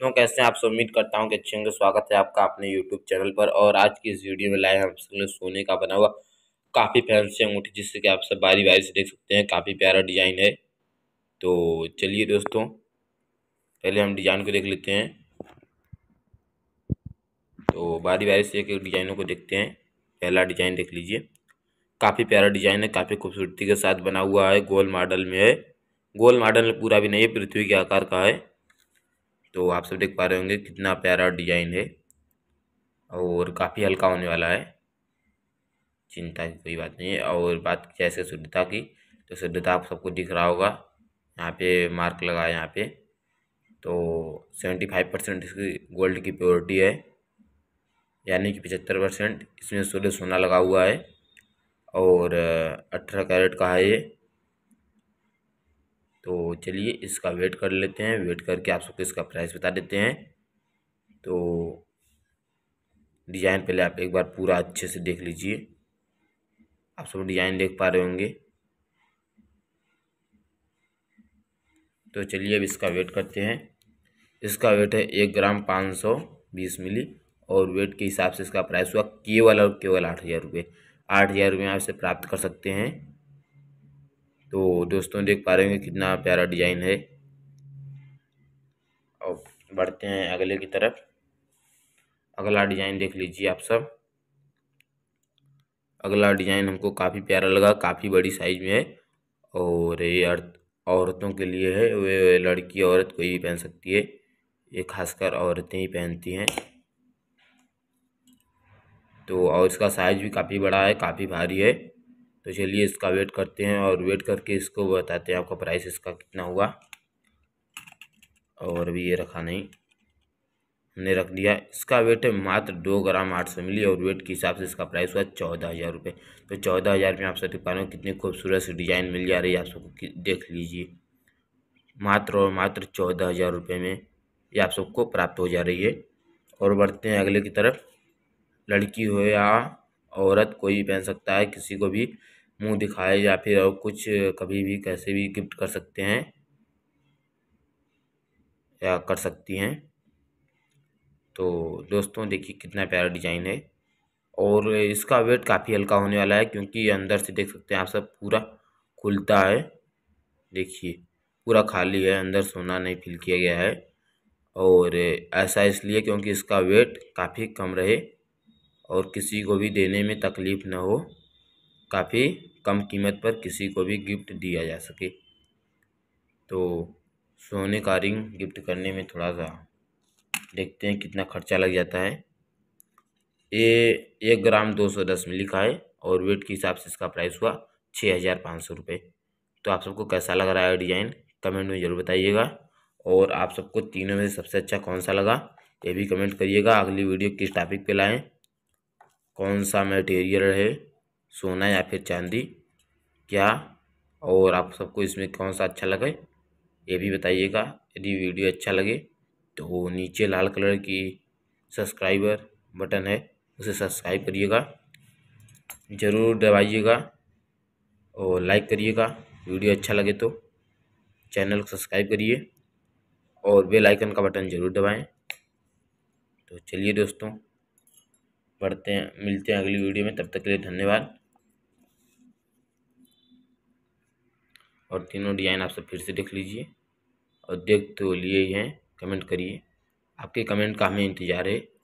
तो कैसे आप सब उम्मीद करता हूँ कि अच्छे होंगे स्वागत है आपका अपने यूट्यूब चैनल पर और आज की इस वीडियो में लाए हम सबने सोने का बना हुआ काफ़ी फैंसी अंगूठी जिससे कि आप सब बारी बारी से देख सकते हैं काफ़ी प्यारा डिजाइन है तो चलिए दोस्तों पहले हम डिजाइन को देख लेते हैं तो बारी बारी से एक डिजाइनों को देखते हैं पहला डिजाइन देख लीजिए काफ़ी प्यारा डिजाइन है काफ़ी खूबसूरती के साथ बना हुआ है गोल मॉडल में है गोल मॉडल पूरा भी नहीं है पृथ्वी के आकार का है तो आप सब देख पा रहे होंगे कितना प्यारा डिजाइन है और काफ़ी हल्का होने वाला है चिंता की कोई बात नहीं है और बात जैसे शुद्धता की तो शुद्धता आप सबको दिख रहा होगा यहाँ पे मार्क लगा है यहाँ पे तो सेवेंटी फाइव परसेंट इसकी गोल्ड की प्योरिटी है यानी कि पचहत्तर परसेंट इसमें सोलह सोना लगा हुआ है और अठारह कैरेट का है ये तो चलिए इसका वेट कर लेते हैं वेट करके आप सबको इसका प्राइस बता देते हैं तो डिज़ाइन पहले आप एक बार पूरा अच्छे से देख लीजिए आप सब डिज़ाइन देख पा रहे होंगे तो चलिए अब इसका वेट करते हैं इसका वेट है एक ग्राम पाँच सौ बीस मिली और वेट के हिसाब से इसका प्राइस हुआ केवल और केवल आठ हज़ार रुपये आठ हज़ार रुपये आप इसे प्राप्त कर सकते हैं तो दोस्तों देख पा रहे होंगे कितना प्यारा डिजाइन है और बढ़ते हैं अगले की तरफ अगला डिजाइन देख लीजिए आप सब अगला डिजाइन हमको काफ़ी प्यारा लगा काफ़ी बड़ी साइज में है और ये औरतों के लिए है वे लड़की औरत कोई भी पहन सकती है ये खासकर औरतें ही पहनती हैं तो और इसका साइज भी काफ़ी बड़ा है काफ़ी भारी है तो चलिए इसका वेट करते हैं और वेट करके इसको बताते हैं आपका प्राइस इसका कितना हुआ और अभी ये रखा नहीं हमने रख दिया इसका वेट है मात्र दो ग्राम आठ सौ मिली और वेट के हिसाब से इसका प्राइस हुआ चौदह हज़ार रुपये तो चौदह हज़ार में आप दिख पा रहे हो कितनी खूबसूरत सी डिज़ाइन मिल जा रही है आप सबको देख लीजिए मात्र और मात्र चौदह हज़ार रुपये में ये आप सबको प्राप्त हो जा रही है और बढ़ते हैं अगले की तरफ लड़की हो या औरत कोई पहन सकता है किसी को भी मुँह दिखाए या फिर और कुछ कभी भी कैसे भी गिफ्ट कर सकते हैं या कर सकती हैं तो दोस्तों देखिए कितना प्यारा डिजाइन है और इसका वेट काफ़ी हल्का होने वाला है क्योंकि अंदर से देख सकते हैं आप सब पूरा खुलता है देखिए पूरा खाली है अंदर सोना नहीं फिल किया गया है और ऐसा इसलिए क्योंकि इसका वेट काफ़ी कम रहे और किसी को भी देने में तकलीफ़ ना हो काफ़ी कम कीमत पर किसी को भी गिफ्ट दिया जा सके तो सोने का रिंग गिफ्ट करने में थोड़ा सा देखते हैं कितना खर्चा लग जाता है ये एक ग्राम दो सौ दस में लिखा है और वेट के हिसाब से इसका प्राइस हुआ छः हज़ार पाँच सौ रुपये तो आप सबको कैसा लग रहा है डिज़ाइन कमेंट में ज़रूर बताइएगा और आप सबको तीनों में सबसे अच्छा कौन सा लगा ये भी कमेंट करिएगा अगली वीडियो किस टॉपिक पे लाएँ कौन सा मटेरियल है सोना या फिर चांदी क्या और आप सबको इसमें कौन सा अच्छा लगे ये भी बताइएगा यदि वीडियो अच्छा लगे तो नीचे लाल कलर की सब्सक्राइबर बटन है उसे सब्सक्राइब करिएगा ज़रूर दबाइएगा और लाइक करिएगा वीडियो अच्छा लगे तो चैनल को सब्सक्राइब करिए और बेल आइकन का बटन ज़रूर दबाएं तो चलिए दोस्तों बढ़ते हैं मिलते हैं अगली वीडियो में तब तक के लिए धन्यवाद और तीनों डिज़ाइन आप सब फिर से देख लीजिए और देख तो लिए ही हैं कमेंट करिए आपके कमेंट का हमें इंतज़ार है